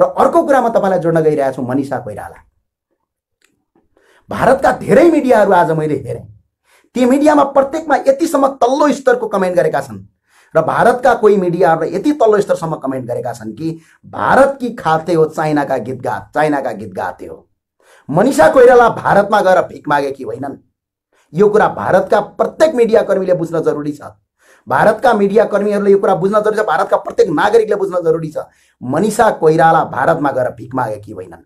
र अर्को कुरा म तपाईँलाई जोड्न गइरहेको छु मनिषा कोइराला भारतका धेरै मिडियाहरू आज मैले हेरेँ ती मिडियामा प्रत्येकमा यतिसम्म तल्लो स्तरको कमेन्ट गरेका छन् र भारतका कोही मिडियाहरूले यति तल्लो स्तरसम्म कमेन्ट गरेका छन् कि भारत कि खाते हो चाइनाका गीत गा चाइनाका गीत गाते हो मनिषा कोइराला भारतमा गएर भिख मागेकी होइनन् यो कुरा भारतका प्रत्येक मिडियाकर्मीले बुझ्न जरुरी छ भारतका मिडिया कर्मीहरूले यो कुरा बुझ्न जरुरी छ भारतका प्रत्येक नागरिकले बुझ्न जरुरी छ मनिषा कोइराला भारतमा गएर भिख मागेकी होइनन्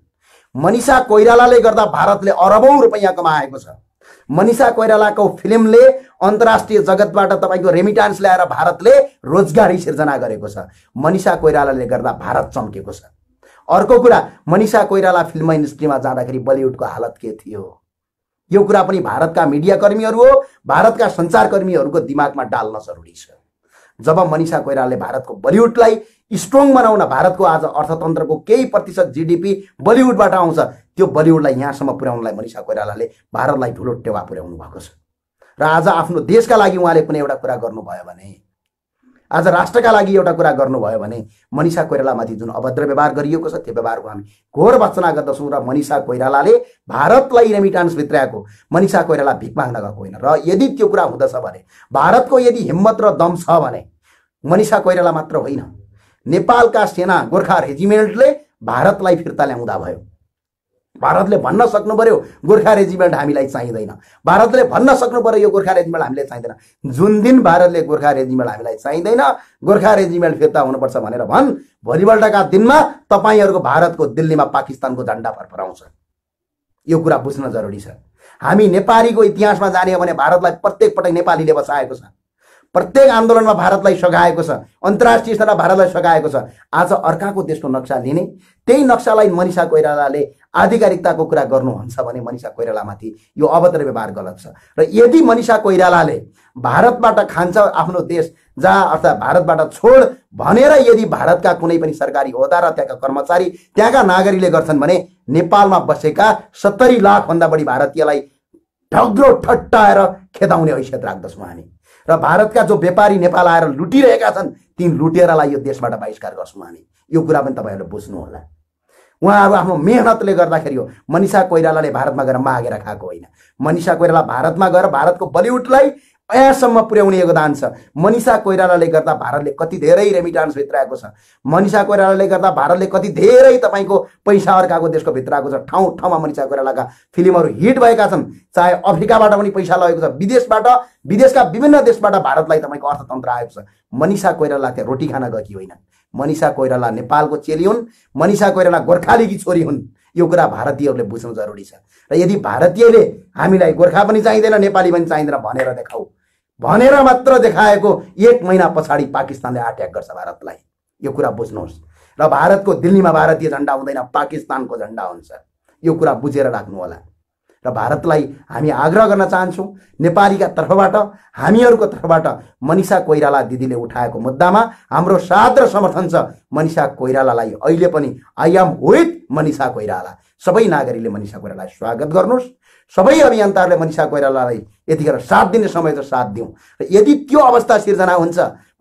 मनिषा कोइरालाले गर्दा भारतले अरबौँ रुपियाँ कमाएको छ मनिषा कोइरालाको फिल्मले अन्तर्राष्ट्रिय जगतबाट तपाईँको रेमिटान्स ल्याएर भारतले रोजगारी सिर्जना गरेको छ मनिषा कोइरालाले गर्दा भारत चम्केको छ अर्को कुरा मनिषा कोइराला फिल्म इन्डस्ट्रीमा जाँदाखेरि बलिउडको हालत के थियो यो कुरा पनि भारतका मिडियाकर्मीहरू हो भारतका सञ्चारकर्मीहरूको दिमागमा डाल्न जरुरी छ जब मनिषा कोइरालाले भारतको बलिउडलाई स्ट्रङ बनाउन भारतको आज अर्थतन्त्रको केही प्रतिशत जिडिपी बलिउडबाट आउँछ त्यो बलिउडलाई यहाँसम्म पुर्याउनलाई मनिषा कोइरालाले भारतलाई ठुलो टेवा पुर्याउनु भएको छ र आज आफ्नो देशका लागि उहाँले कुनै एउटा कुरा गर्नुभयो भने आज राष्ट्रका लागि एउटा कुरा गर्नुभयो भने मनिषा कोइरालामाथि जुन अभद्र व्यवहार गरिएको छ त्यो व्यवहारको हामी घोर भत्सना गर्दछौँ र मनिषा कोइरालाले भारतलाई रेमिटान्स भित्राएको मनिषा कोइराला भिख माग्न गएको होइन र यदि त्यो कुरा हुँदछ भने भारतको यदि हिम्मत र दम छ भने मनिषा कोइराला मात्र होइन नेपालका सेना गोर्खा रेजिमेन्टले भारतलाई फिर्ता ल्याउँदा भयो भारतले भन्न सक्नु पऱ्यो गोर्खा रेजिमेन्ट हामीलाई चाहिँदैन भारतले भन्न सक्नु पऱ्यो यो गोर्खा रेजिमेन्ट हामीलाई चाहिँदैन जुन दिन भारतले गोर्खा रेजिमेन्ट हामीलाई चाहिँदैन गोर्खा रेजिमेन्ट फिर्ता हुनुपर्छ भनेर भन् भोलिपल्टका दिनमा तपाईँहरूको भारतको दिल्लीमा पाकिस्तानको झन्डा फरफराउँछ यो कुरा बुझ्न जरुरी छ हामी नेपालीको इतिहासमा जाने हो भने भारतलाई प्रत्येक पटक नेपालीले बसाएको छ प्रत्येक आन्दोलनमा भारतलाई सघाएको छ अन्तर्राष्ट्रिय स्तरमा भारतलाई सघाएको छ आज अर्काको देशको नक्सा लिने त्यही नक्सालाई मनिषा कोइरालाले आधिकारिकताको कुरा गर्नुहुन्छ भने मनिषा कोइरालामाथि यो अभद्र व्यवहार गलत छ र यदि मनिषा कोइरालाले भारतबाट खान्छ आफ्नो देश जहाँ अर्थात् भारतबाट छोड भनेर यदि भारतका कुनै पनि सरकारी ओहदा र त्यहाँका कर्मचारी त्यहाँका नागरिकले गर्छन् भने नेपालमा बसेका सत्तरी लाखभन्दा बढी भारतीयलाई ढग्रो ठट्टाएर खेदाउने ऐसियत राख्दछौँ हामी र भारतका जो व्यापारी नेपाल आएर लुटिरहेका छन् ती लुटेरलाई यो देशबाट बहिष्कार गर्छौँ हामी यो कुरा पनि तपाईँहरूले बुझ्नुहोला उहाँहरू आफ्नो मेहनतले गर्दाखेरि हो मनिषा कोइरालाले भारतमा गएर मागेर खाएको होइन मनिषा कोइराला भारतमा गएर भारतको बलिउडलाई अयासम्म पुर्याउने योगदान छ मनिषा कोइरालाले गर्दा भारतले कति धेरै रेमिटान्स भित्राएको छ मनिषा कोइरालाले गर्दा भारतले कति धेरै तपाईँको पैसा अर्काको देशको भित्राएको छ ठाउँ ठाउँमा मनिषा कोइरालाका फिल्महरू हिट भएका छन् चाहे अफ्रिकाबाट पनि पैसा लगेको छ विदेशबाट विदेशका विभिन्न देशबाट भारतलाई तपाईँको अर्थतन्त्र आएको छ मनिषा कोइराला त्यहाँ रोटी खान गएकी होइन मनिषा कोइराला नेपालको चेली हुन् मनिषा कोइराला गोर्खालीकी छोरी हुन् यो कुरा भारतीयहरूले बुझ्नु जरुरी छ र यदि भारतीयले हामीलाई गोर्खा पनि चाहिँदैन नेपाली पनि चाहिँदैन भनेर देखाऊ भनेर मात्र देखाएको एक महिना पछाडि पाकिस्तानले अट्याक गर्छ भारतलाई यो कुरा बुझ्नुहोस् र भारतको दिल्लीमा भारतीय झन्डा हुँदैन पाकिस्तानको झन्डा हुन्छ यो कुरा बुझेर राख्नु होला र भारतलाई हामी आग्रह गर्न चाहन्छौँ नेपालीका तर्फबाट हामीहरूको तर्फबाट मनिषा कोइराला दिदीले उठाएको मुद्दामा हाम्रो साथ र समर्थन छ मनिषा कोइरालालाई अहिले पनि I am with Manisha Koirala सबै नागरिकले मनिषा कोइरालालाई स्वागत गर्नुहोस् सबै अभियन्ताहरूले मनिषा कोइरालालाई यतिखेर साथ दिने समय त साथ दिउँ र यदि त्यो अवस्था सिर्जना हुन्छ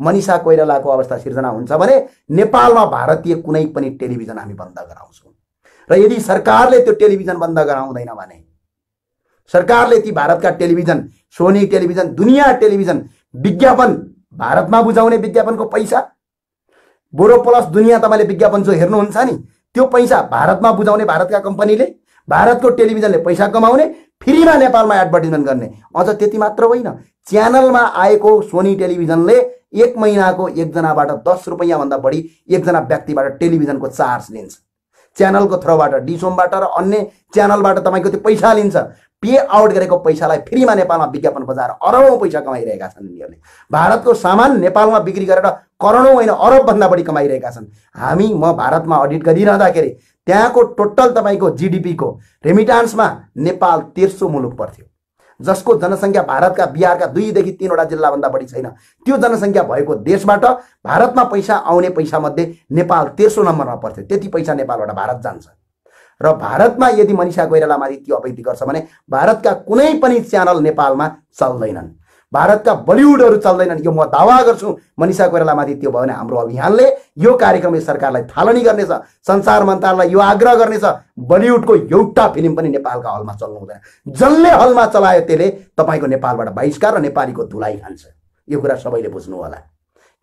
मनिषा कोइरालाको अवस्था सिर्जना हुन्छ भने नेपालमा भारतीय कुनै पनि टेलिभिजन हामी बन्द गराउँछौँ र यदि सरकारले त्यो टेलिभिजन बन्द गराउँदैन भने सरकारले ती भारतका टेलिभिजन सोनी टेलिभिजन दुनियाँ टेलिभिजन विज्ञापन भारतमा बुझाउने विज्ञापनको पैसा बोरो प्लस दुनियाँ तपाईँले विज्ञापन जो हेर्नुहुन्छ नि त्यो पैसा भारतमा बुझाउने भारतका कम्पनीले भारतको टेलिभिजनले पैसा कमाउने फ्रीमा नेपालमा एडभर्टिजमेन्ट गर्ने अझ त्यति मात्र होइन च्यानलमा आएको सोनी टेलिभिजनले एक महिनाको एकजनाबाट दस रुपियाँभन्दा बढी एकजना व्यक्तिबाट टेलिभिजनको चार्ज लिन्छ च्यानलको थ्रोबाट डिसोमबाट र अन्य च्यानलबाट तपाईँको त्यो पैसा लिन्छ पे आउट गरेको पैसालाई फ्रीमा नेपालमा विज्ञापन बजाएर अरबौँ पैसा कमाइरहेका छन् यिनीहरूले भारतको सामान नेपालमा बिक्री गरेर करोडौँ होइन अरबभन्दा बढी कमाइरहेका छन् हामी म भारतमा अडिट गरिरहँदाखेरि त्यहाँको टोटल तपाईँको जिडिपीको रेमिटान्समा नेपाल तेर्सो मुलुक पर्थ्यो जसको जनसङ्ख्या भारतका बिहारका दुईदेखि तिनवटा जिल्लाभन्दा बढी छैन त्यो जनसङ्ख्या भएको देशबाट भारतमा पैसा आउने पैसामध्ये नेपाल तेर्सो नम्बरमा पर्थ्यो त्यति पैसा नेपालबाट भारत जान्छ र भारतमा यदि मनिषा कोइरालामाथि त्यो अपैति गर्छ भने भारतका कुनै पनि च्यानल नेपालमा चल्दैनन् भारतका बलिउडहरू चल्दैनन् यो म दावा गर्छु मनिषा कोइरालामाथि त्यो भयो भने हाम्रो अभियानले यो कार्यक्रम सरकारलाई थालनी गर्नेछ संसार मन्त्रालयलाई यो आग्रह गर्नेछ बलिउडको एउटा फिल्म पनि नेपालका हलमा चल्नु हुँदैन जसले हलमा चलायो त्यसले तपाईँको नेपालबाट बहिष्कार र नेपालीको धुलाइ खान्छ यो कुरा सबैले बुझ्नु होला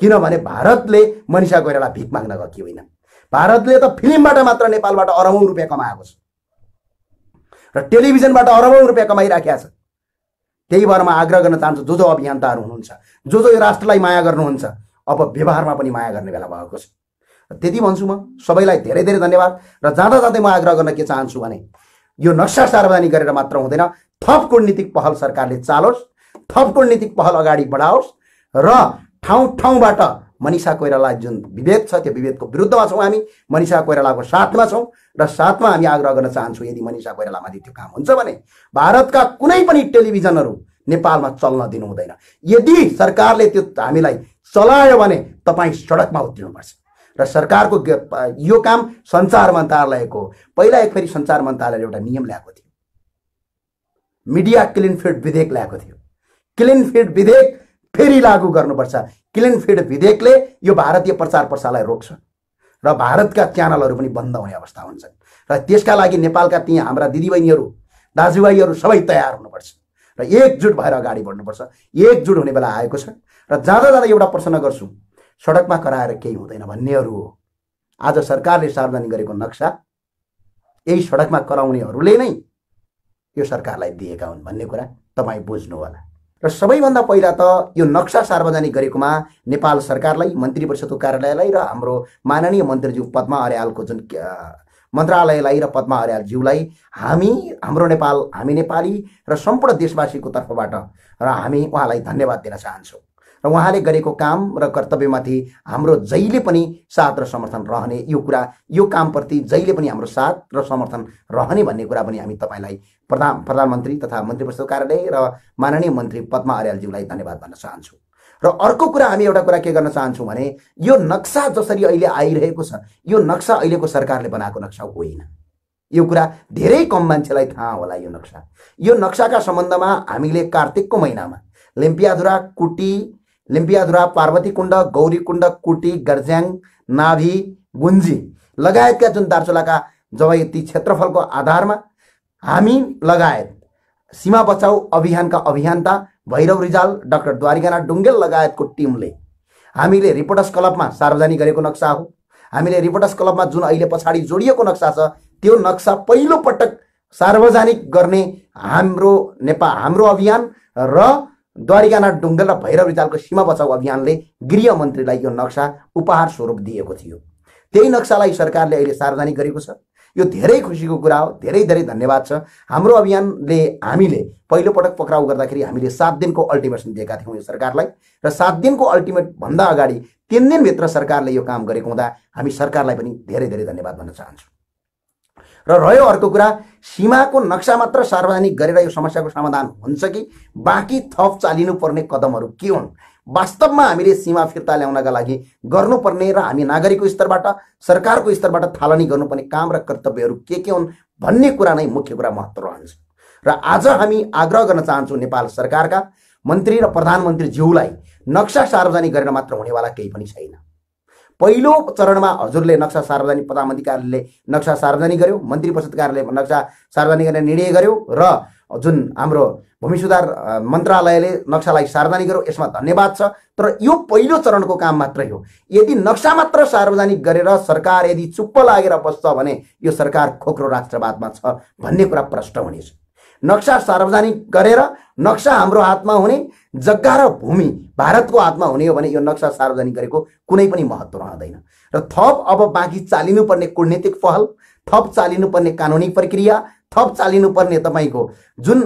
किनभने भारतले मनिषा कोइराला भिख माग्न गएको होइन भारतले त फिल्मबाट मात्र नेपालबाट अरबौँ रुपियाँ कमाएको छ र टेलिभिजनबाट अरबौँ रुपियाँ कमाइराखेको छ त्यही भएर म आग्रह गर्न चाहन्छु जो जो अभियन्ताहरू हुनुहुन्छ जो जो यो राष्ट्रलाई माया गर्नुहुन्छ अब व्यवहारमा पनि माया गर्ने बेला भएको छ त्यति भन्छु म सबैलाई धेरै धेरै धन्यवाद र जाँदा जाँदै म आग्रह गर्न के चाहन्छु भने यो नक्सा सार्वजनिक गरेर मात्र हुँदैन थप कुटनीतिक पहल सरकारले चालोस् थप कुटनीतिक पहल अगाडि बढाओस् र ठाउँ ठाउँबाट मनिषा कोइराला जुन विभेद छ त्यो विभेदको विरुद्धमा छौँ हामी मनिषा कोइरालाको साथमा छौँ र साथमा हामी आग्रह गर्न चाहन्छौँ यदि मनिषा कोइरालामाथि त्यो काम हुन्छ भने भारतका कुनै पनि टेलिभिजनहरू नेपालमा चल्न दिनु हुँदैन यदि सरकारले त्यो हामीलाई चलायो भने तपाईँ सडकमा उत्रिनुपर्छ र सरकारको यो काम सञ्चार मन्त्रालयको पहिला एक फेरि सञ्चार मन्त्रालयले एउटा नियम ल्याएको थियो मिडिया क्लिन फिड विधेयक ल्याएको थियो क्लिन फिड विधेयक फेरि लागू गर्नुपर्छ क्लिन फिड विधेयकले यो भारतीय प्रचार प्रसारलाई रोक्छ र भारतका च्यानलहरू पनि बन्द हुने अवस्था हुन्छ र त्यसका लागि नेपालका ती हाम्रा दिदीबहिनीहरू दाजुभाइहरू सबै तयार हुनुपर्छ र एकजुट भएर अगाडि बढ्नुपर्छ एकजुट हुने बेला आएको छ र जाँदा जाँदा एउटा प्रश्न गर्छु सडकमा कराएर केही हुँदैन भन्नेहरू हो आज सरकारले सार्वजनिक गरेको नक्सा यही सडकमा कराउनेहरूले नै यो सरकारलाई दिएका हुन् भन्ने कुरा तपाईँ होला र सबैभन्दा पहिला त यो नक्सा सार्वजनिक गरेकोमा नेपाल सरकारलाई मन्त्री परिषदको कार्यालयलाई र हाम्रो माननीय मन्त्रीज्यू पद्मा अर्यालको जुन मन्त्रालयलाई र पद्मा अर्यालज्यूलाई हामी हाम्रो नेपाल हामी नेपाली र सम्पूर्ण देशवासीको तर्फबाट र हामी उहाँलाई धन्यवाद दिन चाहन्छौँ र उहाँले गरेको काम र कर्तव्यमाथि हाम्रो जहिले पनि साथ र समर्थन रहने यो कुरा यो कामप्रति जहिले पनि हाम्रो साथ र समर्थन रहने भन्ने कुरा पनि हामी तपाईँलाई प्रधान प्रधानमन्त्री तथा मन्त्री परिषद कार्यालय र माननीय मन्त्री पद्मा अर्यालज्यूलाई धन्यवाद भन्न चाहन्छु र अर्को कुरा हामी एउटा कुरा के गर्न चाहन्छौँ भने यो नक्सा जसरी अहिले आइरहेको छ यो नक्सा अहिलेको सरकारले बनाएको नक्सा होइन यो कुरा धेरै कम मान्छेलाई थाहा होला यो नक्सा यो नक्साका सम्बन्धमा हामीले कार्तिकको महिनामा लिम्पियाधुरा कुटी लिम्पियाधुरा पार्वती कुण्ड गौरी कुण्ड कुटी गर्ज्याङ नाभि गुन्जी लगायतका जुन दार्चुलाका जब यति क्षेत्रफलको आधारमा हामी लगायत सीमा बचाउ अभियानका अभियन्ता भैरव रिजाल डाक्टर द्वारिगाना डुङ्गेल लगायतको टिमले हामीले रिपोर्टर्स क्लबमा सार्वजनिक गरेको नक्सा हो हामीले रिपोर्टर्स क्लबमा जुन अहिले पछाडि जोडिएको नक्सा छ त्यो नक्सा पहिलोपटक सार्वजनिक गर्ने हाम्रो नेपाल हाम्रो अभियान र द्वारिकानाथ डुङ्गल र भैरव रिजालको सीमा बचाउ अभियानले गृहमन्त्रीलाई यो नक्सा उपहार स्वरूप दिएको थियो त्यही नक्सालाई सरकारले अहिले सार्वजनिक गरेको छ यो धेरै खुसीको कुरा हो धेरै धेरै धन्यवाद छ हाम्रो अभियानले हामीले पहिलोपटक पक्राउ गर्दाखेरि हामीले सात दिनको अल्टिमेसन दिएका थियौँ यो सरकारलाई र सात दिनको अल्टिमेट भन्दा अगाडि तिन दिनभित्र सरकारले यो काम गरेको हुँदा हामी सरकारलाई पनि धेरै धेरै धन्यवाद भन्न चाहन्छौँ र रह्यो अर्को कुरा सीमाको नक्सा मात्र सार्वजनिक गरेर यो समस्याको समाधान हुन्छ कि बाँकी थप चालिनुपर्ने कदमहरू के हुन् वास्तवमा हामीले सीमा फिर्ता ल्याउनका लागि गर्नुपर्ने र हामी नागरिकको स्तरबाट सरकारको स्तरबाट थालनी गर्नुपर्ने काम र कर्तव्यहरू के के हुन् भन्ने कुरा नै मुख्य कुरा महत्त्व रहन्छ र आज हामी आग्रह गर्न चाहन्छौँ नेपाल सरकारका मन्त्री र प्रधानमन्त्रीज्यूलाई नक्सा सार्वजनिक गरेर मात्र हुनेवाला केही पनि छैन पहिलो चरणमा हजुरले नक्सा सार्वजनिक प्रधानमन्त्री कार्यालयले नक्सा सार्वजनिक गर्यो मन्त्री परिषद कार्यालयले नक्सा सार्वजनिक गर्ने निर्णय गर्यो र जुन हाम्रो भूमि सुधार मन्त्रालयले नक्सालाई सार्वजनिक गर्यो यसमा धन्यवाद छ तर यो पहिलो चरणको काम मात्रै हो यदि नक्सा मात्र सार्वजनिक गरेर सरकार यदि चुप्प लागेर बस्छ भने यो सरकार खोक्रो राष्ट्रवादमा छ भन्ने कुरा प्रष्ट हुनेछ नक्सा सार्वजनिक गरेर नक्सा हाम्रो हातमा हुने जग्गा र भूमि भारतको हातमा हुने हो भने यो नक्सा सार्वजनिक गरेको कुनै पनि महत्त्व रहँदैन र थप अब बाँकी चालिनुपर्ने कुटनीतिक पहल थप चालिनुपर्ने कानुनी प्रक्रिया थप चालिनुपर्ने तपाईँको जुन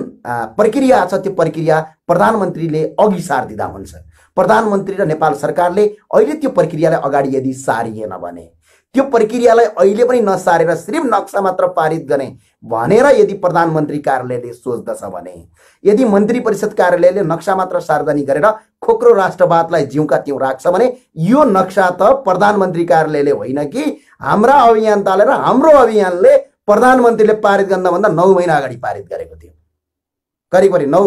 प्रक्रिया छ त्यो प्रक्रिया प्रधानमन्त्रीले अघि सारिदिँदा हुन्छ प्रधानमन्त्री र नेपाल सरकारले अहिले त्यो प्रक्रियालाई अगाडि यदि सारिएन भने त्यो प्रक्रियालाई अहिले पनि नसारेर सिर्फ नक्सा मात्र पारित गर्ने भनेर यदि प्रधानमन्त्री कार्यालयले सोच्दछ भने यदि मन्त्री परिषद कार्यालयले नक्सा मात्र सार्वजनिक गरेर खोक्रो राष्ट्रवादलाई जिउका त्यो राख्छ भने यो नक्सा त प्रधानमन्त्री कार्यालयले होइन कि हाम्रा अभियानताले र हाम्रो अभियानले प्रधानमन्त्रीले पारित गर्नभन्दा नौ महिना अगाडि पारित गरेको थियो करिब नौ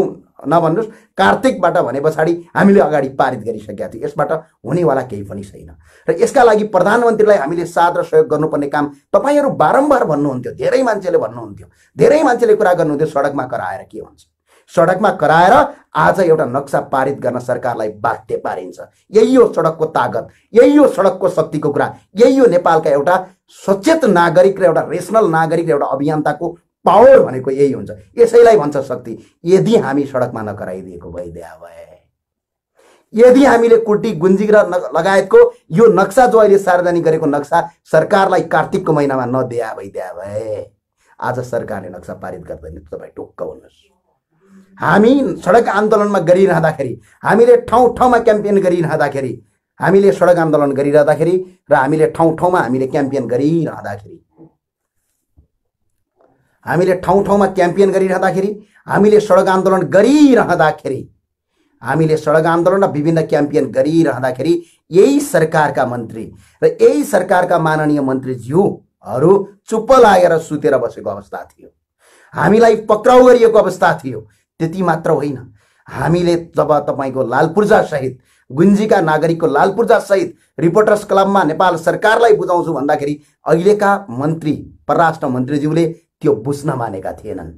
नभन्नुहोस् कार्तिकबाट भने पछाडि हामीले अगाडि पारित गरिसकेका थियौँ यसबाट हुनेवाला केही पनि छैन र यसका लागि प्रधानमन्त्रीलाई हामीले साथ र सहयोग गर्नुपर्ने काम तपाईँहरू बारम्बार भन्नुहुन्थ्यो धेरै मान्छेले भन्नुहुन्थ्यो धेरै मान्छेले कुरा गर्नुहुन्थ्यो सडकमा कराएर के भन्छ सडकमा कराएर आज एउटा नक्सा पारित गर्न सरकारलाई बाध्य पारिन्छ यही हो सडकको तागत यही हो सडकको शक्तिको कुरा यही हो नेपालका एउटा सचेत नागरिक र एउटा रेसनल नागरिक र एउटा अभियन्ताको पावर भनेको यही हुन्छ यसैलाई भन्छ शक्ति यदि हामी सडकमा नकराइदिएको भए भए यदि हामीले कुटी गुन्जिक र लगायतको यो नक्सा जो अहिले सार्वजनिक गरेको नक्सा सरकारलाई कार्तिकको महिनामा नदिया भई भए आज सरकारले नक्सा पारित गर्दैन तपाईँ टुक्क हुनुहोस् हामी सडक आन्दोलनमा गरिरहँदाखेरि हामीले ठाउँ ठाउँमा क्याम्पेन गरिरहँदाखेरि हामीले सडक आन्दोलन गरिरहँदाखेरि र हामीले ठाउँ ठाउँमा हामीले क्याम्पेन गरिरहँदाखेरि हामीले ठाउँ ठाउँमा क्याम्पेन गरिरहँदाखेरि हामीले सडक आन्दोलन गरिरहँदाखेरि हामीले सडक आन्दोलन र विभिन्न क्याम्पेन गरिरहँदाखेरि यही सरकारका मन्त्री र यही सरकारका माननीय मन्त्रीज्यूहरू चुप्प लागेर सुतेर बसेको अवस्था थियो हामीलाई पक्राउ गरिएको अवस्था थियो त्यति मात्र होइन हामीले जब तपाईँको लाल पूर्जासहित गुन्जीका नागरिकको लाल पूर्जासहित रिपोर्टर्स क्लबमा नेपाल सरकारलाई बुझाउँछु भन्दाखेरि अहिलेका मन्त्री परराष्ट्र मन्त्रीज्यूले त्यो बुझ्न मानेका थिएनन्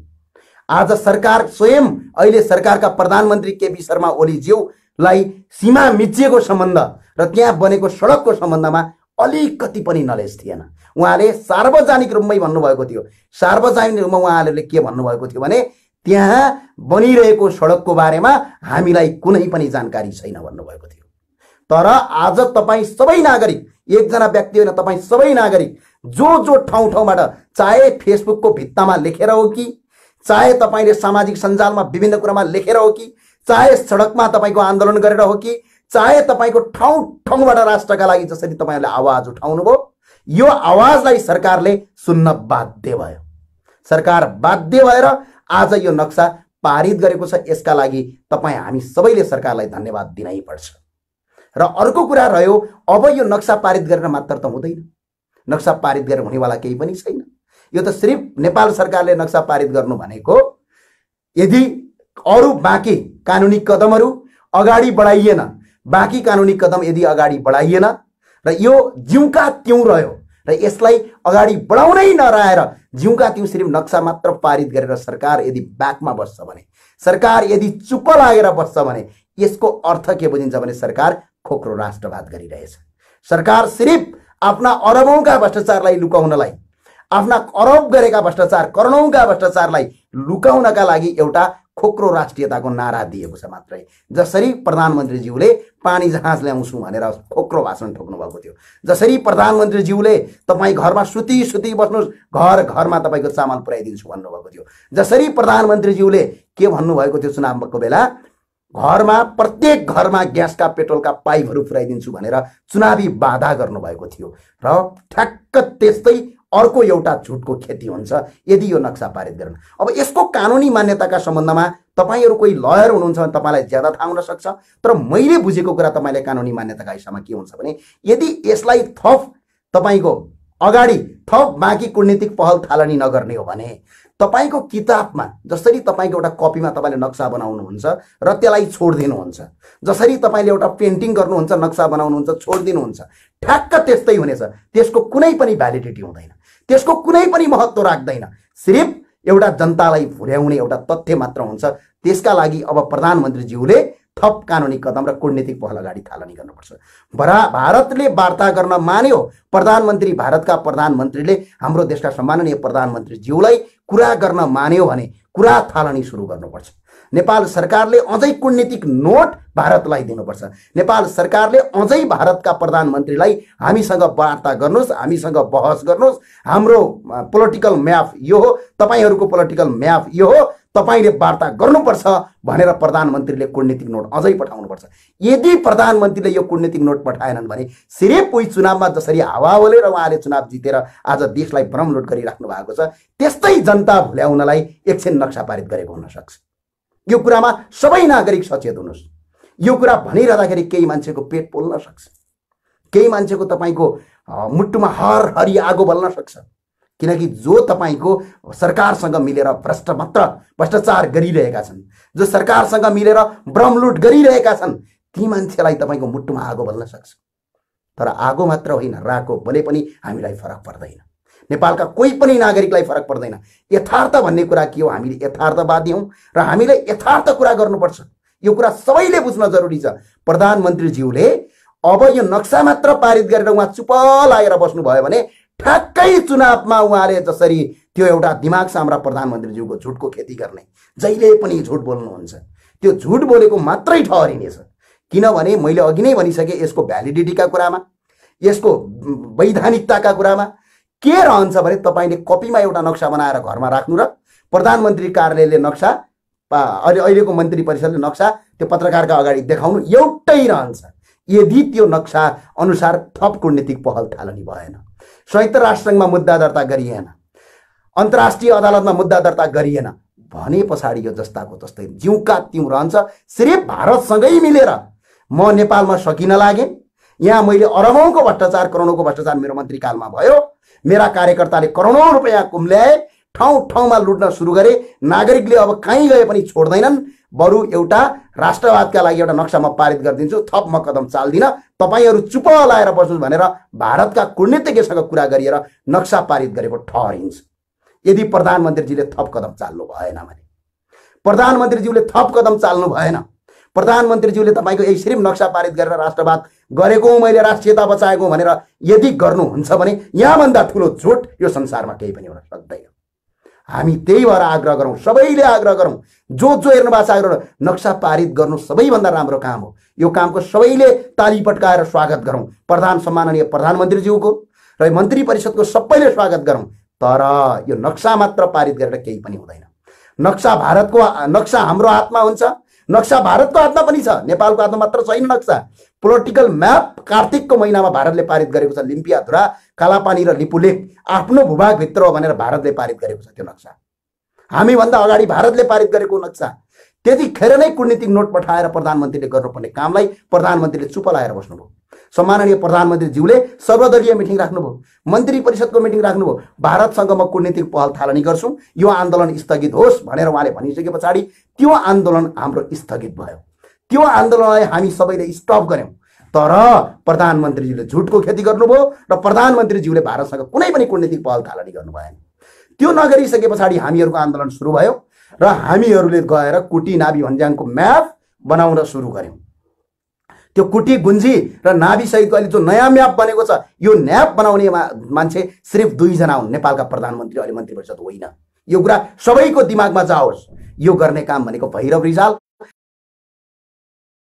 आज सरकार स्वयं अहिले सरकारका प्रधानमन्त्री केपी शर्मा ओलीज्यूलाई सीमा मिचिएको सम्बन्ध र त्यहाँ बनेको सडकको सम्बन्धमा अलिकति पनि नलेज थिएन उहाँले सार्वजनिक रूपमै भन्नुभएको थियो सार्वजनिक रूपमा उहाँहरूले के भन्नुभएको थियो भने त्यहाँ बनिरहेको सडकको बारेमा हामीलाई कुनै पनि जानकारी छैन भन्नुभएको थियो तर आज तपाईँ सबै नागरिक एकजना व्यक्ति होइन तपाईँ सबै नागरिक जो जो ठाउँ ठाउँबाट चाहे फेसबुकको भित्तामा लेखेर हो कि चाहे तपाईँले सामाजिक सञ्जालमा विभिन्न कुरामा लेखेर हो कि चाहे सडकमा तपाईँको आन्दोलन गरेर हो कि चाहे तपाईँको ठाउँ ठाउँबाट राष्ट्रका लागि जसरी तपाईँहरूले आवाज उठाउनुभयो यो आवाजलाई सरकारले सुन्न बाध्य भयो सरकार बाध्य भएर आज यो नक्सा पारित गरेको छ यसका लागि तपाईँ हामी सबैले सरकारलाई धन्यवाद दिनै पर्छ र अर्को कुरा रह्यो अब यो नक्सा पारित गरेर मात्र त हुँदैन नक्सा पारित गरेर हुनेवाला केही पनि छैन यो त सिर्फ नेपाल सरकारले नक्सा पारित गर्नु भनेको यदि अरू बाँकी कानुनी कदमहरू अगाडि बढाइएन बाँकी कानुनी कदम यदि अगाडि बढाइएन र यो जिउका त्यौँ रह्यो र यसलाई अगाडि बढाउनै नराएर जिउका त्यौँ सिर्फ नक्सा मात्र पारित गरेर सरकार यदि ब्याकमा बस्छ भने सरकार यदि चुप लागेर बस्छ भने यसको अर्थ के बुझिन्छ भने सरकार खोक्रो राष्ट्रवाद गरिरहेछ सरकार सिर्फ आफ्ना अरबौँका भ्रष्टाचारलाई लुकाउनलाई आफ्ना अरब गरेका भ्रष्टाचार करोडौँका भ्रष्टाचारलाई लुकाउनका लागि एउटा खोक्रो राष्ट्रियताको नारा दिएको छ मात्रै जसरी प्रधानमन्त्रीज्यूले पानी जहाज ल्याउँछु भनेर खोक्रो भाषण ठोक्नु भएको थियो जसरी प्रधानमन्त्रीज्यूले तपाईँ घरमा सुति सुति बस्नुहोस् घर घरमा तपाईँको चामल पुर्याइदिन्छु भन्नुभएको थियो जसरी प्रधानमन्त्रीज्यूले के भन्नुभएको थियो चुनावको बेला घरमा प्रत्येक घरमा ग्यासका पेट्रोलका पाइपहरू पुऱ्याइदिन्छु भनेर चुनावी बाधा गर्नुभएको थियो र ठ्याक्क त्यस्तै अर्को एउटा झुटको खेती हुन्छ यदि यो नक्सा पारित गरेन अब यसको कानुनी मान्यताका सम्बन्धमा तपाईँहरू कोही लयर हुनुहुन्छ भने तपाईँलाई ज्यादा थाहा हुनसक्छ तर मैले बुझेको कुरा तपाईँले कानुनी मान्यताका हिसाबमा के हुन्छ भने यदि यसलाई थप तपाईँको अगाडि थप बाँकी कुटनीतिक पहल थालनी नगर्ने हो भने तपाईँको किताबमा जसरी तपाईँको एउटा कपीमा तपाईँले नक्सा बनाउनुहुन्छ र त्यसलाई छोडिदिनुहुन्छ जसरी तपाईँले एउटा पेन्टिङ गर्नुहुन्छ नक्सा बनाउनुहुन्छ छोडिदिनुहुन्छ ठ्याक्क त्यस्तै हुनेछ त्यसको कुनै पनि भ्यालिडिटी हुँदैन त्यसको कुनै पनि महत्त्व राख्दैन सिर्फ एउटा जनतालाई भुर्याउने एउटा तथ्य मात्र हुन्छ त्यसका लागि अब प्रधानमन्त्रीज्यूले थप कानुनी कदम र कुटनीतिक पहल अगाडि थालनी गर्नुपर्छ भरा भारतले वार्ता गर्न मान्यो प्रधानमन्त्री भारतका प्रधानमन्त्रीले हाम्रो देशका सम्माननीय प्रधानमन्त्रीज्यूलाई कुरा गर्न मान्यो भने कुरा थालनी सुरु गर्नुपर्छ नेपाल सरकारले अझै कुटनीतिक नोट भारतलाई दिनुपर्छ नेपाल सरकारले अझै भारतका प्रधानमन्त्रीलाई हामीसँग वार्ता गर्नुहोस् हामीसँग बहस गर्नुहोस् हाम्रो पोलिटिकल म्याप यो हो तपाईँहरूको पोलिटिकल म्याप यो हो तपाईँले वार्ता गर्नुपर्छ भनेर प्रधानमन्त्रीले कुटनीतिक नोट अझै पठाउनुपर्छ यदि प्रधानमन्त्रीले यो कुटनीतिक नोट पठाएनन् भने सिर्फ उही चुनावमा जसरी हावा बोलेर उहाँले चुनाव जितेर आज देशलाई भ्रम लोट गरिराख्नु भएको छ त्यस्तै जनता भुल्याउनलाई एकछिन नक्सा पारित गरेको हुनसक्छ यो कुरामा सबै नागरिक सचेत हुनुहोस् यो कुरा भनिरहँदाखेरि केही मान्छेको पेट पोल्न सक्छ केही मान्छेको तपाईँको मुटुमा हर हरि आगो बल्न सक्छ किनकि जो तपाईँको सरकारसँग मिलेर भ्रष्ट मात्र भ्रष्टाचार गरिरहेका छन् जो सरकारसँग मिलेर ब्रमलुट गरिरहेका छन् ती मान्छेलाई तपाईँको मुटुमा आगो बल्न सक्छ तर आगो मात्र होइन राको बले पनि हामीलाई फरक पर्दैन नेपालका कोही पनि नागरिकलाई फरक पर्दैन यथार्थ भन्ने कुरा के हो हामीले यथार्थवादी हौँ र हामीले यथार्थ कुरा गर्नुपर्छ यो कुरा सबैले बुझ्न जरुरी छ प्रधानमन्त्रीज्यूले अब यो नक्सा मात्र पारित गरेर उहाँ चुप लागेर बस्नुभयो भने ठ्याक्कै चुनावमा उहाँले जसरी त्यो एउटा दिमाग साम्रा प्रधानमन्त्रीज्यूको झुटको खेती गर्ने जहिले पनि झुट बोल्नुहुन्छ त्यो झुट बोलेको मात्रै ठहरिनेछ किनभने मैले अघि नै भनिसकेँ यसको भ्यालिडिटीका कुरामा यसको वैधानिकताका कुरामा के रहन्छ भने तपाईँले कपीमा एउटा नक्सा बनाएर घरमा राख्नु र प्रधानमन्त्री कार्यालयले नक्सा अहिले अहिलेको मन्त्री परिषदले नक्सा त्यो पत्रकारका अगाडि देखाउनु एउटै रहन्छ यदि त्यो नक्सा अनुसार थप कुटनीतिक पहल थालनी भएन संयुक्त राष्ट्रसङ्घमा मुद्दा दर्ता गरिएन अन्तर्राष्ट्रिय अदालतमा मुद्दा दर्ता गरिएन भने पछाडि यो जस्ताको जस्तै जिउका तिउँ रहन्छ सिर्फ भारतसँगै मिलेर म नेपालमा सकिन लागेँ यहाँ मैले अरबौँको भ्रष्टाचार करोडौँको भ्रष्टाचार मेरो मन्त्रीकालमा भयो मेरा कार्यकर्ताले करोडौँ रुपियाँ कुम्ल्याए ठाउँ ठाउँमा लुट्न सुरु गरे नागरिकले अब कहीँ गए पनि छोड्दैनन् बरु एउटा राष्ट्रवादका लागि एउटा नक्सा म पारित गरिदिन्छु थप म कदम चाल्दिनँ तपाईँहरू चुप लाएर बस्नु भनेर भारतका कुटनीतिज्ञसँग कुरा गरिएर नक्सा पारित गरेको ठहरिन्छ यदि प्रधानमन्त्रीजीले थप कदम चाल्नु भएन भने प्रधानमन्त्रीज्यूले थप कदम चाल्नु भएन प्रधानमन्त्रीज्यूले तपाईँको यसरी नक्सा पारित गरेर राष्ट्रवाद गरेको मैले राष्ट्रियता बचाएको भनेर यदि गर्नुहुन्छ भने यहाँभन्दा ठुलो झुट यो संसारमा केही पनि हुन सक्दैन हामी त्यही भएर आग्रह गरौँ सबैले आग्रह गरौँ जो जो हेर्नु भएको छ आग्रह नक्सा पारित गर्नु सबैभन्दा राम्रो काम हो यो कामको सबैले ताली पट्काएर स्वागत गरौँ प्रधान सम्माननीय प्रधानमन्त्रीज्यूको र मन्त्री परिषदको सबैले स्वागत गरौँ तर यो नक्सा मात्र पारित गरेर केही पनि हुँदैन नक्सा भारतको नक्सा हाम्रो हातमा हुन्छ नक्सा भारतको हातमा पनि छ नेपालको हातमा मात्र छैन नक्सा पोलिटिकल म्याप कार्तिकको महिनामा भारतले पारित गरेको छ लिम्पियाधुरा कालापानी र लिपुलेक आफ्नो भूभागभित्र हो भनेर भारतले पारित गरेको छ त्यो नक्सा हामीभन्दा अगाडि भारतले पारित गरेको नक्सा त्यतिखेर नै कुटनीतिक नोट पठाएर प्रधानमन्त्रीले गर्नुपर्ने कामलाई प्रधानमन्त्रीले चुप लाएर बस्नुभयो सम्माननीय प्रधानमन्त्रीज्यूले सर्वदलीय मिटिङ राख्नुभयो मन्त्री परिषदको मिटिङ राख्नुभयो भारतसँग म कुटनीतिक पहल थालनी गर्छु यो आन्दोलन स्थगित होस् भनेर उहाँले भनिसके पछाडि त्यो आन्दोलन हाम्रो स्थगित भयो त्यो आन्दोलनलाई हामी सबैले स्टप गऱ्यौँ तर प्रधानमन्त्रीजीले झुटको खेती गर्नुभयो र प्रधानमन्त्रीज्यूले भारतसँग कुनै पनि कुटनीतिक पहल थालनी गर्नु भएन त्यो नगरिसके पछाडि हामीहरूको आन्दोलन सुरु भयो र हामीहरूले गएर कुटी नाभि भन्ज्याङको म्याप बनाउन सुरु गऱ्यौँ त्यो कुटी गुन्जी र नाभिसहितको अहिले जो नयाँ म्याप बनेको छ यो म्याप बनाउने मान्छे सिर्फ दुईजना हुन् नेपालका प्रधानमन्त्री अहिले मन्त्री परिषद होइन यो कुरा सबैको दिमागमा जाओस् यो गर्ने काम भनेको भैरव रिजाल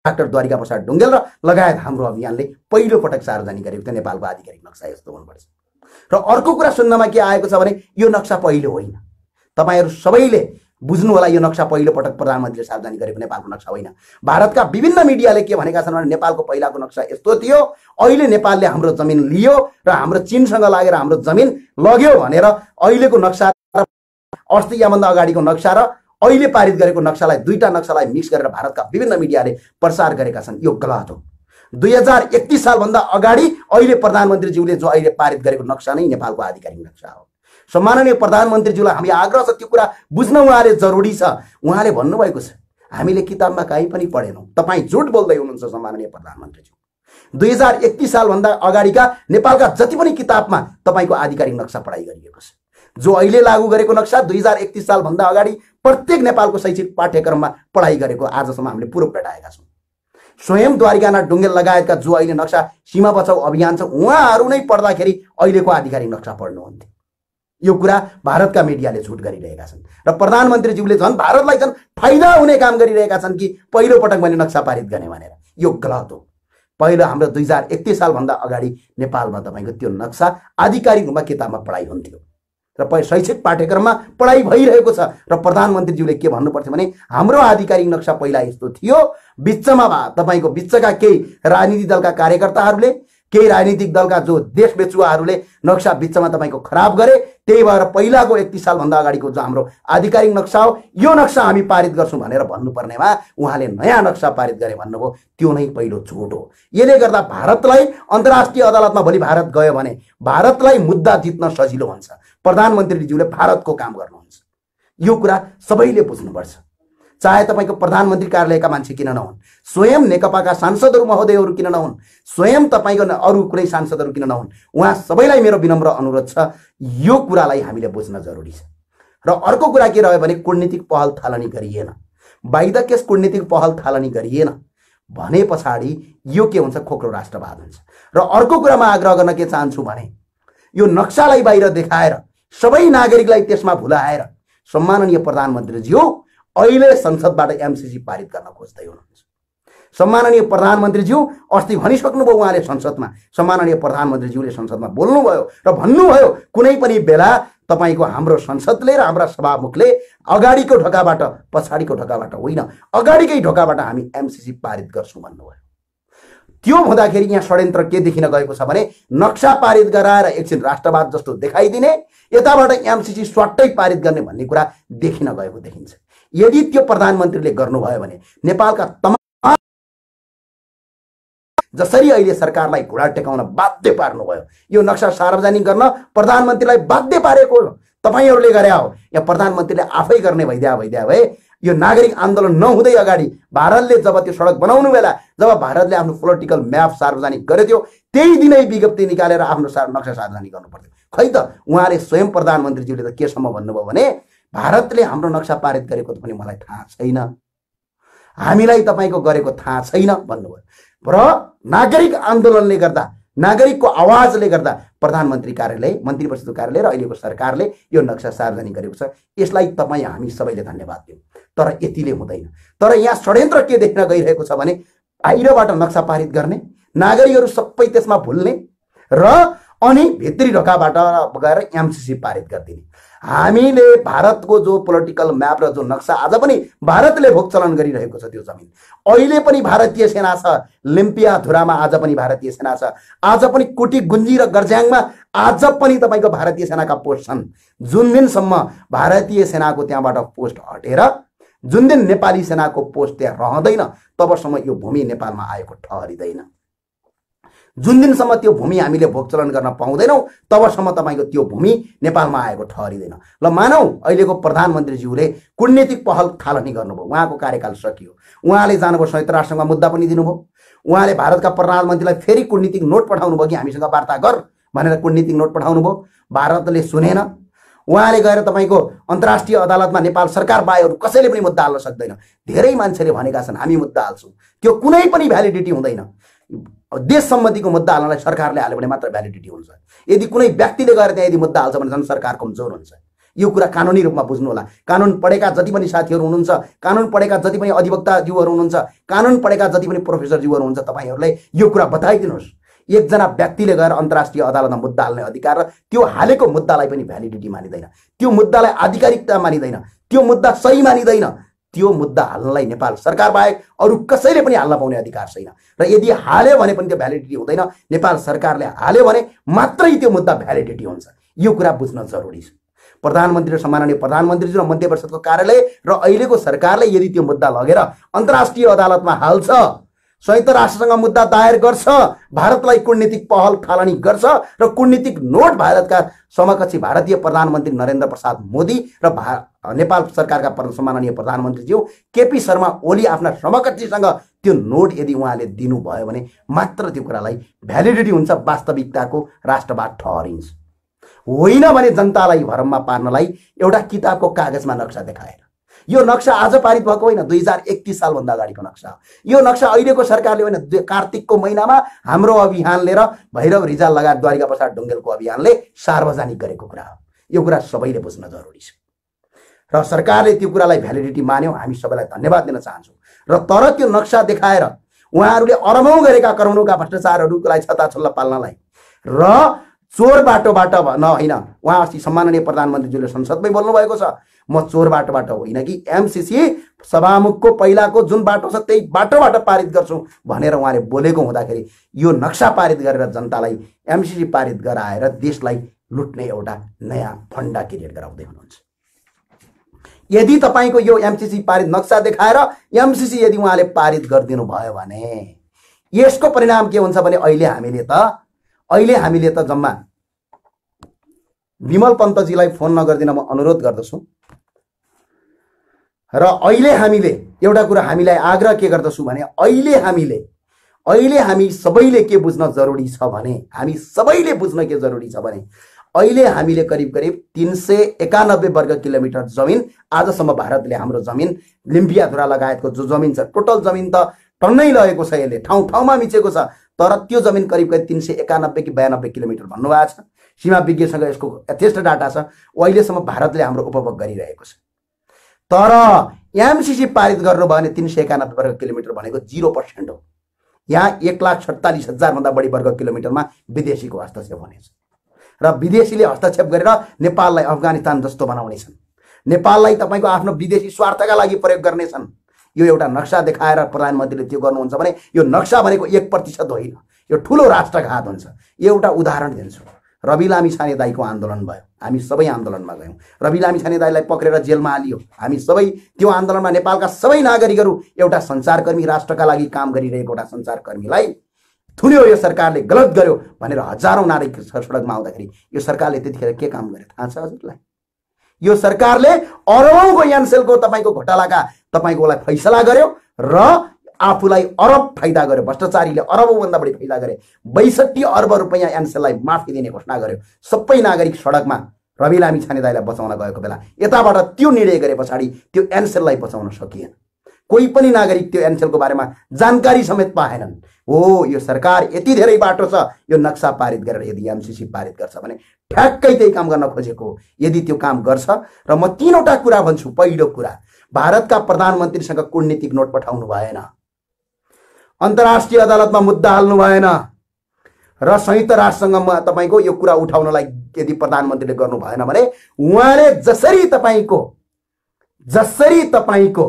डाक्टर द्वारिका प्रसाद ढुङ्गेल र लगायत हाम्रो अभियानले पहिलोपटक सार्वजनिक गरेको थियो नेपालको आधिकारिक नक्सा यस्तो हुनुपर्छ र अर्को कुरा सुन्नमा के आएको छ भने यो नक्सा पहिलो होइन तपाईँहरू सबैले बुझ्नु होला यो नक्सा पहिलोपटक प्रधानमन्त्रीले सार्वजनिक गरेको नेपालको नक्सा होइन भारतका विभिन्न मिडियाले के भनेका छन् भने नेपालको पहिलाको नक्सा यस्तो थियो अहिले नेपालले हाम्रो जमिन लियो र हाम्रो चिनसँग लागेर हाम्रो जमिन लग्यो भनेर अहिलेको नक्सा अस्ति याभन्दा अगाडिको नक्सा र अहिले पारित गरेको नक्सालाई दुईवटा नक्सालाई मिक्स गरेर भारतका विभिन्न मिडियाले प्रसार गरेका छन् यो गलत हो दुई हजार एकतिस सालभन्दा अगाडि अहिले प्रधानमन्त्रीज्यूले जो अहिले पारित गरेको नक्सा नै नेपालको आधिकारिक नक्सा हो सम्माननीय प्रधानमन्त्रीज्यूलाई हामी आग्रह छ त्यो कुरा बुझ्न उहाँले जरुरी छ उहाँले भन्नुभएको छ हामीले किताबमा काहीँ पनि पढेनौँ तपाईँ झुट बोल्दै हुनुहुन्छ सम्माननीय प्रधानमन्त्रीज्यू दुई हजार एकतिस सालभन्दा अगाडिका नेपालका जति पनि किताबमा तपाईँको आधिकारिक नक्सा पढाइ गरिएको छ जो अहिले लागू गरेको नक्सा दुई हजार एकतिस सालभन्दा अगाडि प्रत्येक नेपालको शैक्षिक पाठ्यक्रममा पढाइ गरेको आजसम्म हामीले पूर्व भेटाएका छौँ स्वयं द्वारिकाना डुङ्गेल लगायतका जो अहिले नक्सा सीमा बचाउ अभियान छ उहाँहरू नै पढ्दाखेरि अहिलेको आधिकारिक नक्सा पढ्नुहुन्थ्यो यो कुरा भारतका मिडियाले झुट गरिरहेका छन् र प्रधानमन्त्रीज्यूले झन् भारतलाई झन् फाइदा हुने काम गरिरहेका छन् कि पहिलोपटक मैले नक्सा पारित गरेँ भनेर यो गलत हो पहिलो हाम्रो दुई हजार एकतिस सालभन्दा अगाडि नेपालमा तपाईँको त्यो नक्सा आधिकारिक रूपमा किताबमा पढाइ हुन्थ्यो र शैक्षिक पाठ्यक्रममा पढाइ भइरहेको छ र प्रधानमन्त्रीज्यूले के भन्नुपर्थ्यो भने हाम्रो आधिकारिक नक्सा पहिला यस्तो थियो बिचमा तपाईँको बिचका केही राजनीति दलका कार्यकर्ताहरूले केही राजनीतिक दलका जो देश बेचुवाहरूले नक्सा बिचमा तपाईँको खराब गरे त्यही भएर पहिलाको एकतिस सालभन्दा अगाडिको जो हाम्रो आधिकारिक नक्सा हो यो नक्सा हामी पारित गर्छौँ भनेर भन्नुपर्नेमा उहाँले नयाँ नक्सा पारित गरे भन्नुभयो त्यो नै पहिलो झुट हो यसले गर्दा भारतलाई अन्तर्राष्ट्रिय अदालतमा भोलि भारत गयो भने भारतलाई मुद्दा जित्न सजिलो हुन्छ प्रधानमन्त्रीज्यूले भारतको काम गर्नुहुन्छ यो कुरा सबैले बुझ्नुपर्छ चाहे तपाईँको प्रधानमन्त्री कार्यालयका मान्छे किन नहुन् स्वयं नेकपाका सांसदहरू महोदयहरू किन नहुन् स्वयं तपाईँको अरू कुनै सांसदहरू किन नहुन् उहाँ सबैलाई मेरो विनम्र अनुरोध छ यो कुरालाई हामीले बुझ्न जरुरी छ र अर्को कुरा के रह्यो भने कुटनीतिक पहल थालनी गरिएन बाहिर केस कुटनीतिक पहल थालनी गरिएन भने पछाडि यो के हुन्छ खोक्रो राष्ट्रवाद हुन्छ र अर्को कुरामा आग्रह गर्न के चाहन्छु भने यो नक्सालाई बाहिर देखाएर सबै नागरिकलाई त्यसमा भुलाएर सम्माननीय प्रधानमन्त्रीज्यू अहिले संसदबाट एमसिसी पारित गर्न खोज्दै हुनुहुन्छ सम्माननीय प्रधानमन्त्रीज्यू अस्ति भनिसक्नुभयो उहाँले संसदमा सम्माननीय प्रधानमन्त्रीज्यूले संसदमा बोल्नुभयो र भन्नुभयो कुनै पनि बेला तपाईँको हाम्रो संसदले र हाम्रा सभामुखले अगाडिको ढोकाबाट पछाडिको ढोकाबाट होइन अगाडिकै ढोकाबाट हामी एमसिसी पारित गर्छौँ भन्नुभयो त्यो हुँदाखेरि यहाँ षड्यन्त्र के देखिन गएको छ भने नक्सा पारित गराएर एकछिन राष्ट्रवाद जस्तो देखाइदिने यताबाट एमसिसी स्वाट्टै पारित गर्ने भन्ने कुरा देखिन गएको देखिन्छ यदि त्यो प्रधानमन्त्रीले गर्नुभयो भने नेपालका तमाम जसरी अहिले सरकारलाई घुँडा टेकाउन बाध्य पार्नुभयो यो नक्सा सार्वजनिक गर्न प्रधानमन्त्रीलाई बाध्य पारेको तपाईँहरूले गरे हो या प्रधानमन्त्रीले आफै गर्ने भइदिया भइदिया भए यो नागरिक आन्दोलन नहुँदै अगाडि भारतले जब त्यो सडक बनाउनु बेला जब भारतले आफ्नो पोलिटिकल म्याप सार्वजनिक गरेको थियो त्यही दिनै विज्ञप्ति निकालेर आफ्नो नक्सा सार्वजनिक गर्नु पर्थ्यो खै त उहाँले स्वयं प्रधानमन्त्रीज्यूले त केसम्म भन्नुभयो भने भारतले हाम्रो नक्सा पारित गरेको पनि मलाई थाहा छैन हामीलाई तपाईँको गरेको थाहा छैन भन्नुभयो र नागरिक आन्दोलनले गर्दा नागरिकको आवाजले गर्दा प्रधानमन्त्री कार्यालय मन्त्री परिषदको कार्यालय र अहिलेको सरकारले यो नक्सा सार्वजनिक गरेको छ यसलाई तपाईँ हामी सबैले धन्यवाद दिउँ तर यतिले हुँदैन तर यहाँ षड्यन्त्र के देख्न गइरहेको छ भने बाहिरबाट नक्सा पारित गर्ने नागरिकहरू सबै त्यसमा भुल्ने र अनि भित्री ढोकाबाट गएर एमसिसी पारित गरिदिने हामीले भारतको जो पोलिटिकल म्याप र जो नक्सा आज पनि भारतले भोगचलन गरिरहेको छ त्यो जमिन अहिले पनि भारतीय सेना छ लिम्पिया धुरामा आज पनि भारतीय सेना छ आज पनि कुटी गुन्जी र गर्ज्याङमा आज पनि तपाईँको भारतीय सेनाका पोस्ट छन् जुन दिनसम्म भारतीय सेनाको त्यहाँबाट पोस्ट हटेर जुन दिन नेपाली सेनाको पोस्ट त्यहाँ रहँदैन तबसम्म यो भूमि नेपालमा आएको ठहरिँदैन जुन दिनसम्म त्यो भूमि हामीले भोगचलन गर्न पाउँदैनौँ तबसम्म तपाईँको त्यो भूमि नेपालमा आएको ठहरिँदैन ल मानौ अहिलेको प्रधानमन्त्रीज्यूले कुटनीतिक पहल थालनी गर्नुभयो उहाँको कार्यकाल सकियो उहाँले जानुभयो संयुक्त राष्ट्रसँग मुद्दा पनि दिनुभयो उहाँले भारतका प्रधानमन्त्रीलाई फेरि कुटनीतिक नोट पठाउनु भयो कि हामीसँग वार्ता गर भनेर कुटनीतिक नोट पठाउनु भयो भारतले सुनेन उहाँले गएर तपाईँको अन्तर्राष्ट्रिय अदालतमा नेपाल सरकार बाहेकहरू कसैले पनि मुद्दा हाल्न सक्दैन धेरै मान्छेले भनेका छन् हामी मुद्दा हाल्छौँ त्यो कुनै पनि भ्यालिडिटी हुँदैन देश सम्बन्धीको मुद्दा हाल्नलाई सरकारले हाल्यो भने मात्र भ्यालिडिटी हुन्छ यदि कुनै व्यक्तिले गएर त्यहाँ यदि मुद्दा हाल्छ भने झन् सरकार कमजोर हुन्छ यो कुरा कानुनी रूपमा बुझ्नु होला कानुन पढेका जति पनि साथीहरू हुनुहुन्छ कानुन पढेका जति पनि अधिवक्ता अधिवक्ताज्यूहरू हुनुहुन्छ कानुन पढेका जति पनि प्रोफेसर जिउहरू हुनुहुन्छ तपाईँहरूलाई यो कुरा बताइदिनुहोस् एकजना व्यक्तिले गएर अन्तर्राष्ट्रिय अदालतमा मुद्दा हाल्ने अधिकार र त्यो हालेको मुद्दालाई पनि भ्यालिडिटी मानिँदैन त्यो मुद्दालाई आधिकारिकता मानिँदैन त्यो मुद्दा सही मानिँदैन त्यो मुद्दा हाल्नलाई नेपाल सरकार बाहेक अरू कसैले पनि हाल्न पाउने अधिकार छैन र यदि हाल्यो भने पनि त्यो भ्यालिडिटी हुँदैन नेपाल सरकारले हाल्यो भने मात्रै त्यो मुद्दा भ्यालिडिटी हुन्छ यो कुरा बुझ्न जरुरी छ प्रधानमन्त्री र सम्माननीय प्रधानमन्त्रीज्यू र मध्य परिषदको कार्यालय र अहिलेको सरकारले यदि त्यो मुद्दा लगेर अन्तर्राष्ट्रिय अदालतमा हाल्छ संयुक्त राष्ट्रसँग मुद्दा दायर गर्छ भारतलाई कुटनीतिक पहल थालनी गर्छ र कुटनीतिक नोट भारतका समकक्षी भारतीय प्रधानमन्त्री नरेन्द्र प्रसाद मोदी र भा नेपाल सरकारका सम्माननीय प्रधानमन्त्रीज्यू केपी शर्मा ओली आफ्ना समकक्षीसँग त्यो नोट यदि उहाँले दिनुभयो भने मात्र त्यो कुरालाई भ्यालिडिटी हुन्छ वास्तविकताको राष्ट्रवाद ठहरिन्छ होइन भने जनतालाई भरममा पार्नलाई एउटा किताबको कागजमा नक्सा देखाएर यो नक्सा आज पारित भएको होइन दुई हजार एकतिस सालभन्दा अगाडिको नक्सा यो नक्सा अहिलेको सरकारले होइन कार्तिकको महिनामा हाम्रो अभियान लिएर भैरव रिजाल लगायत द्वारिका प्रसाद ढुङ्गेलको अभियानले सार्वजनिक गरेको कुरा हो यो कुरा सबैले बुझ्न जरुरी छ र सरकारले त्यो कुरालाई भ्यालिडिटी मान्यो हामी सबैलाई धन्यवाद दिन चाहन्छौँ र तर त्यो नक्सा देखाएर उहाँहरूले अरबौँ गरेका करोडौँका भ्रष्टाचारहरूलाई छताछल्ला पाल्नलाई र चोर बाटोबाट न होइन उहाँ अस्ति सम्माननीय प्रधानमन्त्रीज्यूले संसदमै बोल्नुभएको छ म चोर बाटोबाट होइन कि एमसिसी सभामुखको पहिलाको जुन बाटो छ त्यही बाटोबाट पारित गर्छु भनेर उहाँले बोलेको हुँदाखेरि यो नक्सा पारित गरेर जनतालाई एमसिसी पारित गराएर देशलाई लुट्ने एउटा नयाँ फन्डा क्रिएट गराउँदै हुनुहुन्छ यदि तपाईँको यो एमसिसी पारित नक्सा देखाएर एमसिसी यदि उहाँले पारित गरिदिनु भयो भने यसको परिणाम के हुन्छ भने अहिले हामीले त अहिले हामीले त जम्मा विमल पन्तजीलाई फोन नगरिदिन म अनुरोध गर्दछु र अहिले हामीले एउटा कुरा हामीलाई आग्रह के गर्दछु भने अहिले हामीले अहिले हामी सबैले के बुझ्न जरुरी छ भने हामी सबैले बुझ्न के जरुरी छ भने अहिले हामीले करिब करिब तिन सय एकानब्बे वर्ग किलोमिटर जमिन आजसम्म भारतले हाम्रो जमिन लिम्पियाधुरा लगायतको जो जमिन छ टोटल जमिन त टन्नै लगेको छ यसले ठाउँ ठाउँमा मिचेको छ तर त्यो जमिन करिब करिब तिन सय एकानब्बे कि बयानब्बे किलोमिटर भन्नुभएको छ सीमा विज्ञसँग यसको यथेष्ट डाटा छ अहिलेसम्म भारतले हाम्रो उपभोग गरिरहेको छ तर एमसिसी पारित गर्नुभयो भने तिन सय एकानब्बे वर्ग किलोमिटर भनेको जिरो पर्सेन्ट हो यहाँ एक लाख छत्तालिस हजारभन्दा बढी वर्ग किलोमिटरमा विदेशीको हस्तक्षेप हुनेछ र विदेशीले हस्तक्षेप गरेर नेपाललाई अफगानिस्तान जस्तो बनाउनेछन् नेपाललाई तपाईँको आफ्नो विदेशी स्वार्थका लागि प्रयोग गर्नेछन् यो एउटा नक्सा देखाएर प्रधानमन्त्रीले त्यो गर्नुहुन्छ भने यो नक्सा भनेको एक प्रतिशत होइन यो ठुलो राष्ट्रघात हुन्छ एउटा उदाहरण दिन्छु रवि लामी छाने दाईको आन्दोलन भयो हामी सबै आन्दोलनमा गयौँ रवि लामी छाने दाईलाई पक्रेर जेलमा हालियो हामी सबै त्यो आन्दोलनमा नेपालका सबै नागरिकहरू एउटा सञ्चारकर्मी राष्ट्रका लागि काम गरिरहेको एउटा सञ्चारकर्मीलाई थुन्यो यो सरकारले गलत गर्यो भनेर हजारौँ नारी सडकमा आउँदाखेरि यो सरकारले त्यतिखेर के काम गर्यो थाहा छ हजुरलाई यो सरकारले अरबौँको यानसेलको तपाईँको घोटालाका तपाईँकोलाई फैसला गर्यो र आफूलाई अरब फाइदा गर्यो भ्रष्टाचारीले अरबौँभन्दा बढी फाइदा गरे बैसठी अर्ब रुपियाँ एनसेललाई माफी दिने घोषणा गर्यो सबै नागरिक सडकमा रवि लामी छाने दाईलाई बचाउन गएको बेला यताबाट त्यो निर्णय गरे पछाडि त्यो एनसेललाई बचाउन सकिएन कोही पनि नागरिक त्यो एनसेलको बारेमा जानकारी समेत पाएनन् हो यो सरकार यति धेरै बाटो छ यो नक्सा पारित गरेर यदि एमसिसी पारित गर्छ भने ठ्याक्कै त्यही काम गर्न खोजेको यदि त्यो काम गर्छ र म तिनवटा कुरा भन्छु पहिलो कुरा भारतका प्रधानमन्त्रीसँग कुटनीतिक नोट पठाउनु भएन अन्तर्राष्ट्रिय अदालतमा मुद्दा हाल्नु भएन र संयुक्त राष्ट्रसँग म तपाईँको यो कुरा उठाउनलाई यदि प्रधानमन्त्रीले गर्नु भएन भने उहाँले जसरी तपाईँको जसरी तपाईँको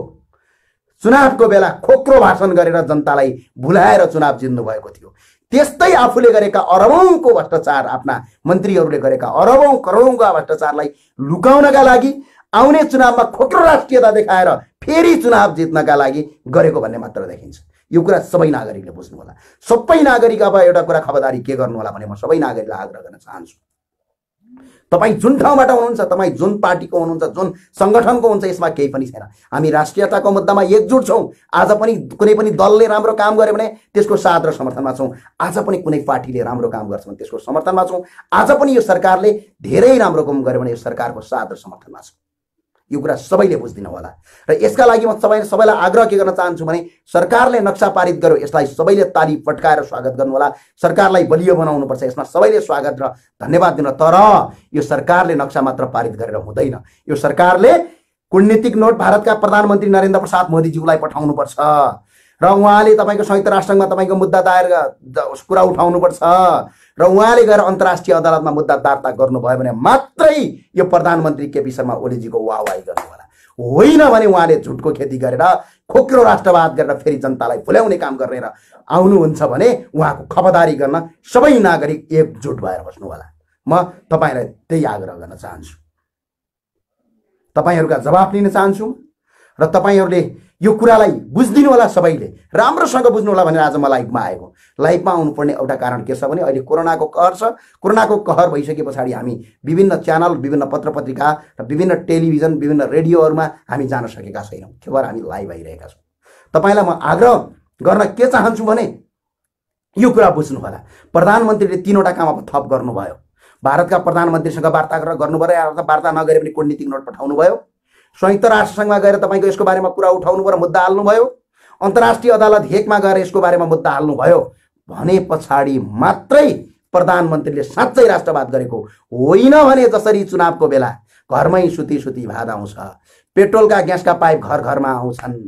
चुनावको बेला खोक्रो भाषण गरेर जनतालाई भुलाएर चुनाव जित्नु भएको थियो त्यस्तै आफूले गरेका अरबौँको भ्रष्टाचार आफ्ना मन्त्रीहरूले गरेका अरबौँ करोडौँका भ्रष्टाचारलाई लुकाउनका लागि आउने चुनावमा खोक्रो राष्ट्रियता देखाएर फेरि चुनाव जित्नका लागि गरेको भन्ने मात्र देखिन्छ यो कुरा सबै नागरिकले बुझ्नु होला सबै नागरिक अब एउटा कुरा खबरदारी के गर्नु होला भने म सबै नागरिकलाई आग्रह गर्न चाहन्छु तपाईँ जुन ठाउँबाट हुनुहुन्छ तपाईँ जुन पार्टीको हुनुहुन्छ जुन सङ्गठनको हुन्छ यसमा केही पनि छैन हामी राष्ट्रियताको मुद्दामा एकजुट छौँ आज पनि कुनै पनि दलले राम्रो काम गर्यो भने त्यसको साथ र समर्थनमा छौँ आज पनि कुनै पार्टीले राम्रो काम गर्छ भने त्यसको समर्थनमा छौँ आज पनि यो सरकारले धेरै राम्रो काम गर्यो भने यो सरकारको साथ र समर्थनमा छौँ यो कुरा सबैले बुझिदिनु होला र यसका लागि म सबै सबैलाई आग्रह के गर्न चाहन्छु भने सरकारले नक्सा पारित गर्यो यसलाई सबैले ताली पट्काएर स्वागत गर्नुहोला सरकारलाई बलियो बनाउनुपर्छ यसमा सबैले स्वागत र धन्यवाद दिनु तर यो सरकारले नक्सा मात्र पारित गरेर हुँदैन यो सरकारले कुटनीतिक नोट भारतका प्रधानमन्त्री नरेन्द्र प्रसाद मोदीज्यूलाई पठाउनुपर्छ र उहाँले तपाईँको संयुक्त राष्ट्रसङ्घमा तपाईँको मुद्दा दायर कुरा उठाउनुपर्छ र उहाँले गएर अन्तर्राष्ट्रिय अदालतमा मुद्दा दार्ता गर्नुभयो भने मात्रै यो प्रधानमन्त्री केपी शर्मा ओलीजीको वाहवाही गर्नु होला होइन भने उहाँले झुटको खेती गरेर खोक्रो राष्ट्रवाद गरेर फेरि जनतालाई फुल्याउने काम गरेर आउनुहुन्छ भने उहाँको खपदारी गर्न सबै नागरिक एकजुट भएर बस्नु होला म तपाईँलाई त्यही आग्रह गर्न चाहन्छु तपाईँहरूका जवाफ लिन चाहन्छु र तपाईँहरूले यो कुरालाई बुझिदिनु होला सबैले राम्रोसँग बुझ्नु होला भनेर आज म लाइभमा आएको लाइभमा आउनुपर्ने एउटा कारण के छ भने अहिले कोरोनाको कहर छ कोरोनाको कहर भइसके पछाडि हामी विभिन्न च्यानल विभिन्न पत्र पत्रिका र विभिन्न टेलिभिजन विभिन्न रेडियोहरूमा हामी जान सकेका छैनौँ त्यो भएर हामी लाइभ आइरहेका छौँ तपाईँलाई म आग्रह गर्न के चाहन्छु भने यो कुरा बुझ्नु होला प्रधानमन्त्रीले तिनवटा काम अब थप गर्नुभयो भारतका प्रधानमन्त्रीसँग वार्ता गर्नुभयो वार्ता नगरे पनि कुटनीतिक नोट पठाउनु भयो संयुक्त राष्ट्रसङ्घमा गएर तपाईँको यसको बारेमा कुरा उठाउनु र मुद्दा हाल्नुभयो अन्तर्राष्ट्रिय अदालत हेकमा गएर यसको बारेमा मुद्दा हाल्नुभयो भने पछाडि मात्रै प्रधानमन्त्रीले साँच्चै राष्ट्रवाद गरेको होइन भने जसरी चुनावको बेला घरमै सुती सुती भाद आउँछ पेट्रोलका ग्यासका पाइप घर घरमा आउँछन्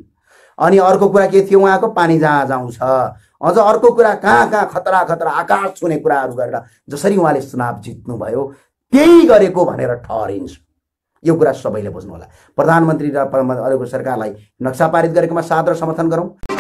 अनि अर्को कुरा के थियो उहाँको पानी जहाज आउँछ अझ अर्को कुरा कहाँ कहाँ खतरा खतरा आकाश छुने कुराहरू गरेर जसरी उहाँले चुनाव जित्नुभयो त्यही गरेको भनेर ठहरिन्छ यो कुरा सबैले होला प्रधानमन्त्री र अहिलेको सरकारलाई नक्सा पारित गरेकोमा साथ र समर्थन गरौँ